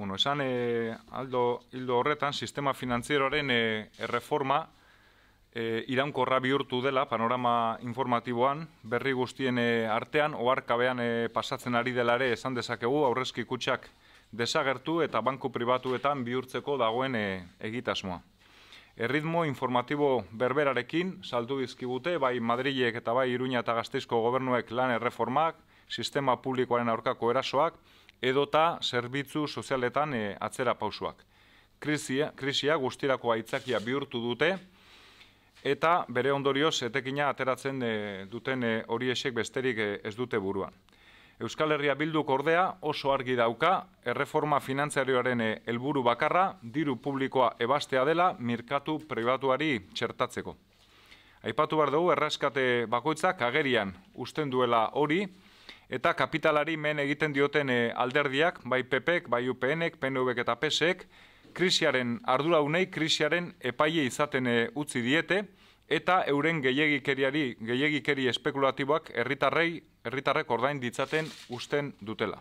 Bueno, esan eh, aldo hildo horretan sistema finantzieroaren e, erreforma eh, iraunkorra bihurtu dela panorama informatiboan, berri guztien artean oharkabean pasatzen ari delare esan dezakegu aurrezki kutsak desagertu eta banku pribatuetan bihurtzeko dagoen egitasmoa. Erritmo informatibo berberarekin saldu dizkigute bai Madrileek eta bai Iruña eta Gazteizko gobernuek lan erreformak, sistema publikoaren aurkako erasoak edota zerbitzu sozialetan eh, atzera pausuak. Krizia, krizia guztirako aitzakia bihurtu dute, eta bere ondorioz etekina ateratzen eh, duten e, hori esek besterik ez dute buruan. Euskal Herria Bildu ordea oso argi dauka, erreforma finantziarioaren helburu bakarra, diru publikoa ebastea dela, mirkatu pribatuari txertatzeko. Aipatu behar dugu, erraskate bakoitzak agerian usten duela hori, eta kapitalari men egiten dioten eh, alderdiak, bai PPek, bai UPNek, PNVek eta PSek, e krisiaren ardura unei, krisiaren epaile izaten eh, utzi diete, eta euren gehiegikeriari, gehiegikeri espekulatiboak herritarrei, herritarrek ordain ditzaten usten dutela.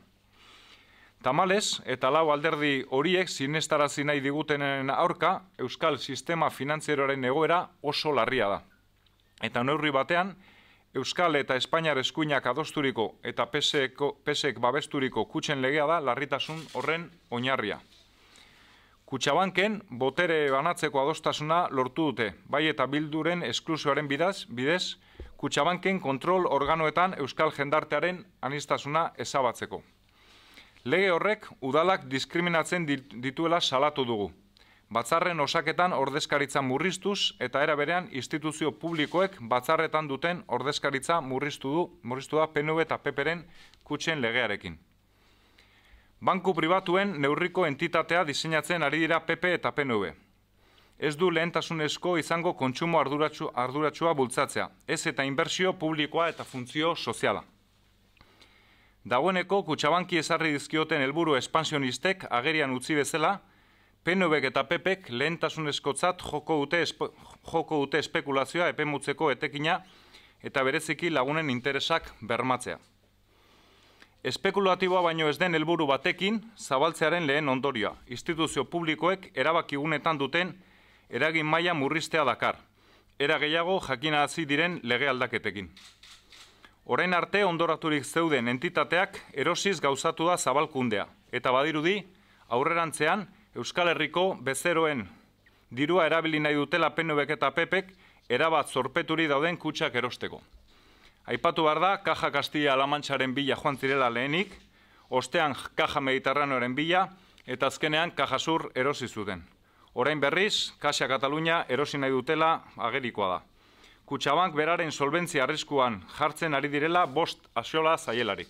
Tamales eta lau alderdi horiek sinestarazi nahi digutenen aurka, euskal sistema finantzieroaren egoera oso larria da. Eta neurri batean, Euskal eta Espainiar eskuinak adosturiko eta PSEko, babesturiko kutxen legea da larritasun horren oinarria. Kutxabanken botere banatzeko adostasuna lortu dute, bai eta bilduren esklusioaren bidaz, bidez, kutxabanken kontrol organoetan Euskal Jendartearen anistasuna ezabatzeko. Lege horrek udalak diskriminatzen dituela salatu dugu, batzarren osaketan ordezkaritza murriztuz eta era instituzio publikoek batzarretan duten ordezkaritza murriztu du, murriztu da PNV eta PPren kutsen legearekin. Banku pribatuen neurriko entitatea diseinatzen ari dira PP eta PNV. Ez du lehentasunezko izango kontsumo arduratsu, arduratsua bultzatzea, ez eta inbertsio publikoa eta funtzio soziala. Dagoeneko, kutsabanki ezarri dizkioten helburu espansionistek agerian utzi bezala, PNV eta PPek lehentasunezko joko ute, joko ute espekulazioa epemutzeko etekina eta bereziki lagunen interesak bermatzea. Espekulatiboa baino ez den helburu batekin zabaltzearen lehen ondorioa. Instituzio publikoek erabaki gunetan duten eragin maila murriztea dakar. Era gehiago jakina hasi diren lege aldaketekin. Orain arte ondoraturik zeuden entitateak erosiz gauzatu da zabalkundea eta badirudi aurrerantzean Euskal Herriko bezeroen dirua erabili nahi dutela PNVek eta pepek erabat zorpeturi dauden kutsak erosteko. Aipatu behar da, Kaja Kastia Alamantxaren bila joan zirela lehenik, ostean Kaja Mediterranoaren bila eta azkenean Kajasur erosi zuten. Orain berriz, Kaxa Katalunia erosi nahi dutela agerikoa da. Kutsabank beraren solbentzia arriskuan jartzen ari direla bost asiola zaielarik.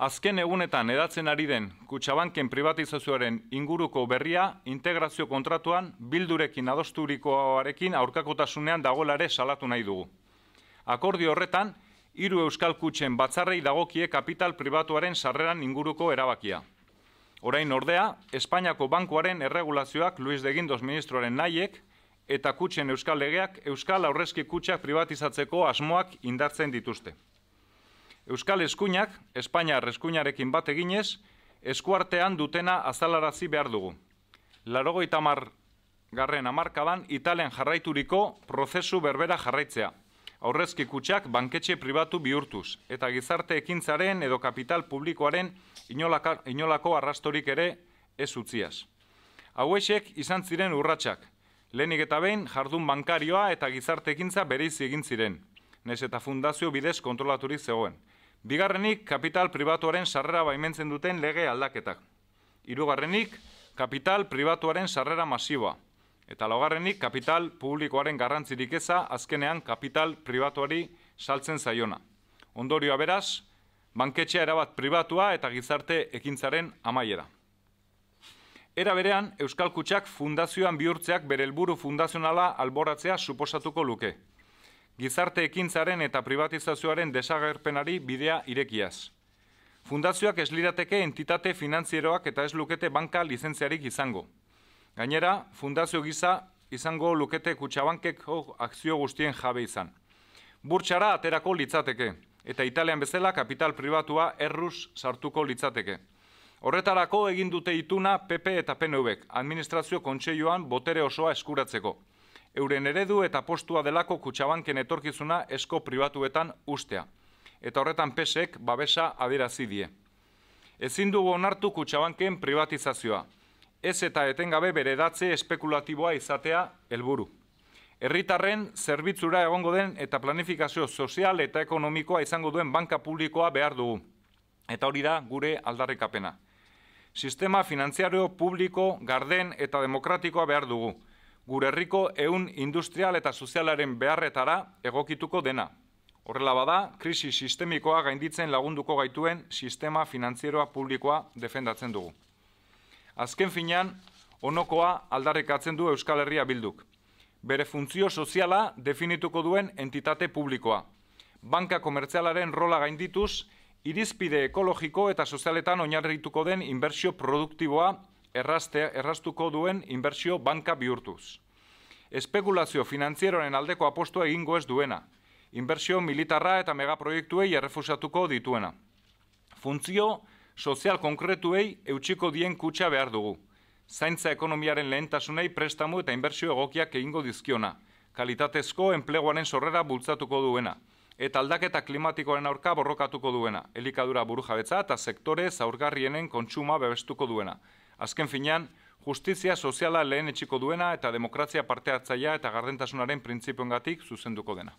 Azken egunetan edatzen ari den kutsabanken privatizazioaren inguruko berria integrazio kontratuan bildurekin adosturikoarekin aurkakotasunean dagolare salatu nahi dugu. Akordio horretan, hiru euskal kutsen batzarrei dagokie kapital pribatuaren sarreran inguruko erabakia. Orain ordea, Espainiako bankuaren erregulazioak Luis de Gindos ministroaren nahiek eta kutsen euskal legeak euskal aurrezki kutsak privatizatzeko asmoak indartzen dituzte. Euskal Eskuinak, Espainiar Eskuinarekin bat eginez, eskuartean dutena azalarazi behar dugu. Larogo mar garren amarkadan, Italen jarraituriko prozesu berbera jarraitzea. Aurrezki kutsak banketxe pribatu bihurtuz, eta gizarte ekintzaren edo kapital publikoaren inolako arrastorik ere ez utziaz. Hauesek izan ziren urratsak. Lehenik eta behin jardun bankarioa eta gizarte ekintza bereiz egin ziren. neseta eta fundazio bidez kontrolaturik zegoen. Bigarrenik, kapital pribatuaren sarrera baimentzen duten lege aldaketak. Hirugarrenik, kapital pribatuaren sarrera masiboa. Eta logarrenik, kapital publikoaren garrantzirik eza, azkenean kapital pribatuari saltzen zaiona. Ondorioa beraz, banketxea erabat pribatua eta gizarte ekintzaren amaiera. Era berean, Euskal Kutsak fundazioan bihurtzeak bere helburu fundazionala alboratzea suposatuko luke gizarte ekintzaren eta privatizazioaren desagerpenari bidea irekiaz. Fundazioak eslirateke entitate finanzieroak eta ez lukete banka lizentziarik izango. Gainera, fundazio giza izango lukete kutsabankek akzio guztien jabe izan. Burtxara aterako litzateke, eta italian bezala kapital privatua erruz sartuko litzateke. Horretarako egindute ituna PP eta PNV-ek, administrazio kontseioan botere osoa eskuratzeko euren eredu eta postua delako kutsabanken etorkizuna esko pribatuetan ustea. Eta horretan pesek babesa adierazi die. Ezin dugu onartu kutsabanken privatizazioa. Ez eta etengabe bere datze espekulatiboa izatea helburu. Herritarren zerbitzura egongo den eta planifikazio sozial eta ekonomikoa izango duen banka publikoa behar dugu. Eta hori da gure aldarrikapena. Sistema finantziario publiko, garden eta demokratikoa behar dugu gure herriko ehun industrial eta sozialaren beharretara egokituko dena. Horrela bada, krisi sistemikoa gainditzen lagunduko gaituen sistema finantzieroa publikoa defendatzen dugu. Azken finean, onokoa aldarrekatzen du Euskal Herria bilduk. Bere funtzio soziala definituko duen entitate publikoa. Banka komertzialaren rola gaindituz, irizpide ekologiko eta sozialetan oinarrituko den inbertsio produktiboa erraztea, erraztuko duen inbertsio banka bihurtuz. Espekulazio finantzieroren aldeko apostua egingo ez duena, inbertsio militarra eta megaproiektuei errefusatuko dituena. Funtzio sozial konkretuei eutsiko dien kutsa behar dugu. Zaintza ekonomiaren lehentasunei prestamu eta inbertsio egokiak egingo dizkiona, kalitatezko enpleguaren sorrera bultzatuko duena, eta aldaketa klimatikoaren aurka borrokatuko duena, elikadura buru eta sektore zaurgarrienen kontsuma bebestuko duena, Azken finean, justizia soziala lehen etxiko duena eta demokrazia parte hartzaia eta gardentasunaren gatik zuzenduko dena.